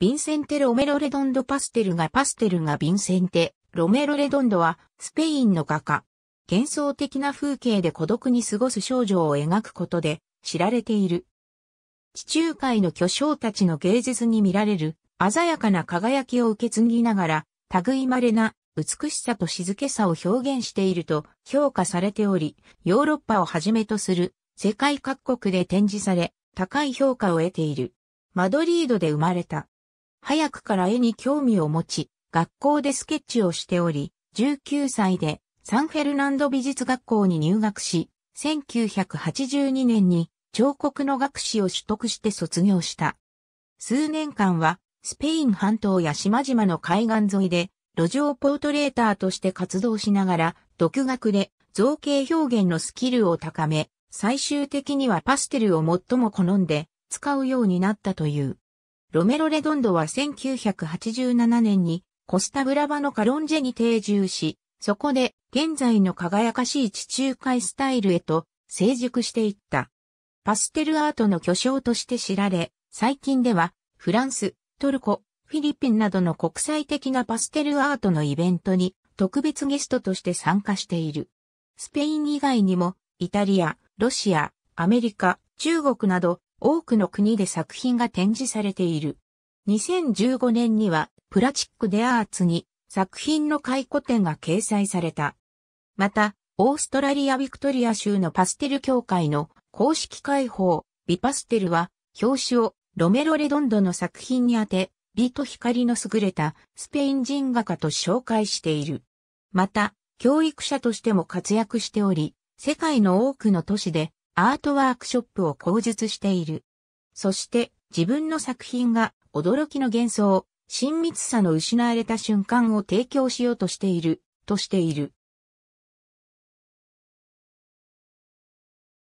ヴィンセンテ・ロメロレドンド・パステルがパステルがヴィンセンテ・ロメロレドンドはスペインの画家。幻想的な風景で孤独に過ごす少女を描くことで知られている。地中海の巨匠たちの芸術に見られる鮮やかな輝きを受け継ぎながら、類まれな美しさと静けさを表現していると評価されており、ヨーロッパをはじめとする世界各国で展示され、高い評価を得ている。マドリードで生まれた。早くから絵に興味を持ち、学校でスケッチをしており、19歳でサンフェルナンド美術学校に入学し、1982年に彫刻の学士を取得して卒業した。数年間はスペイン半島や島々の海岸沿いで路上ポートレーターとして活動しながら独学で造形表現のスキルを高め、最終的にはパステルを最も好んで使うようになったという。ロメロ・レドンドは1987年にコスタブラバのカロンジェに定住し、そこで現在の輝かしい地中海スタイルへと成熟していった。パステルアートの巨匠として知られ、最近ではフランス、トルコ、フィリピンなどの国際的なパステルアートのイベントに特別ゲストとして参加している。スペイン以外にもイタリア、ロシア、アメリカ、中国など多くの国で作品が展示されている。2015年にはプラチックデアーツに作品の回顧展が掲載された。また、オーストラリア・ビクトリア州のパステル協会の公式開放、ビパステルは表紙をロメロ・レドンドの作品に当て、美と光の優れたスペイン人画家と紹介している。また、教育者としても活躍しており、世界の多くの都市でアートワークショップを口述している。そして自分の作品が驚きの幻想、親密さの失われた瞬間を提供しようとしている、としている。